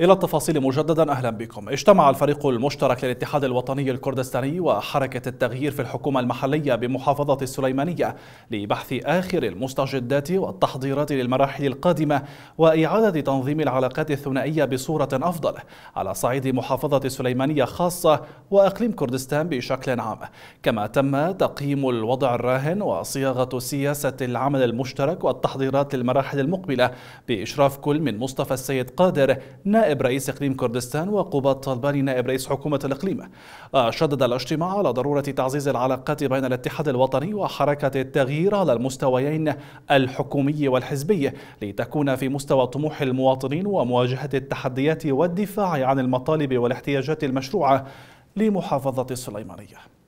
إلى التفاصيل مجددا أهلا بكم اجتمع الفريق المشترك للاتحاد الوطني الكردستاني وحركة التغيير في الحكومة المحلية بمحافظة السليمانية لبحث آخر المستجدات والتحضيرات للمراحل القادمة وإعادة تنظيم العلاقات الثنائية بصورة أفضل على صعيد محافظة السليمانية خاصة وأقليم كردستان بشكل عام كما تم تقييم الوضع الراهن وصياغة سياسة العمل المشترك والتحضيرات للمراحل المقبلة بإشراف كل من مصطفى السيد قادر نائب رئيس إقليم كردستان وقباط طالباني نائب رئيس حكومة الإقليم شدد الاجتماع على ضرورة تعزيز العلاقات بين الاتحاد الوطني وحركة التغيير على المستويين الحكومي والحزبي لتكون في مستوى طموح المواطنين ومواجهة التحديات والدفاع عن المطالب والاحتياجات المشروعة لمحافظة السليمانية